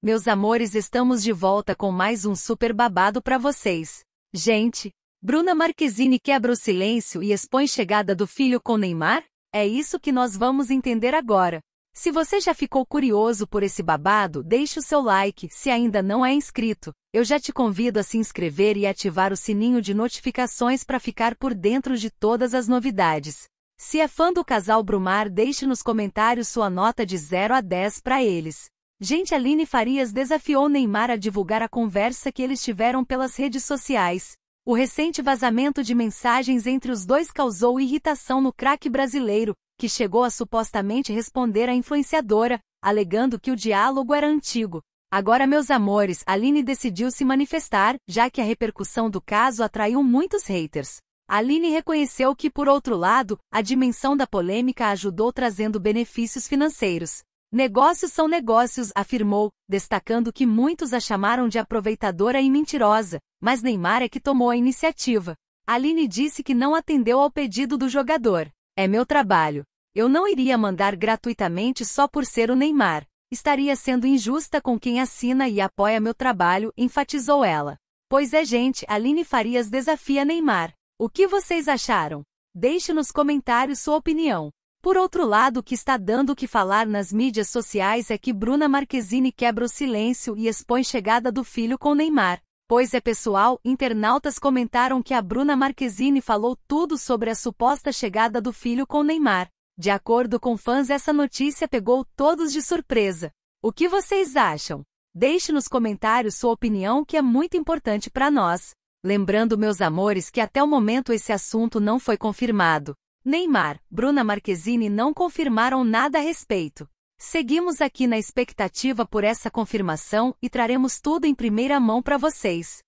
Meus amores, estamos de volta com mais um super babado para vocês. Gente, Bruna Marquezine quebra o silêncio e expõe chegada do filho com Neymar? É isso que nós vamos entender agora. Se você já ficou curioso por esse babado, deixe o seu like. Se ainda não é inscrito, eu já te convido a se inscrever e ativar o sininho de notificações para ficar por dentro de todas as novidades. Se é fã do casal Brumar, deixe nos comentários sua nota de 0 a 10 para eles. Gente Aline Farias desafiou Neymar a divulgar a conversa que eles tiveram pelas redes sociais. O recente vazamento de mensagens entre os dois causou irritação no craque brasileiro, que chegou a supostamente responder à influenciadora, alegando que o diálogo era antigo. Agora, meus amores, Aline decidiu se manifestar, já que a repercussão do caso atraiu muitos haters. Aline reconheceu que, por outro lado, a dimensão da polêmica ajudou trazendo benefícios financeiros. Negócios são negócios, afirmou, destacando que muitos a chamaram de aproveitadora e mentirosa, mas Neymar é que tomou a iniciativa. Aline disse que não atendeu ao pedido do jogador. É meu trabalho. Eu não iria mandar gratuitamente só por ser o Neymar. Estaria sendo injusta com quem assina e apoia meu trabalho, enfatizou ela. Pois é, gente, Aline Farias desafia Neymar. O que vocês acharam? Deixe nos comentários sua opinião. Por outro lado, o que está dando o que falar nas mídias sociais é que Bruna Marquezine quebra o silêncio e expõe chegada do filho com Neymar. Pois é pessoal, internautas comentaram que a Bruna Marquezine falou tudo sobre a suposta chegada do filho com Neymar. De acordo com fãs, essa notícia pegou todos de surpresa. O que vocês acham? Deixe nos comentários sua opinião que é muito importante para nós. Lembrando, meus amores, que até o momento esse assunto não foi confirmado. Neymar, Bruna Marquezine não confirmaram nada a respeito. Seguimos aqui na expectativa por essa confirmação e traremos tudo em primeira mão para vocês.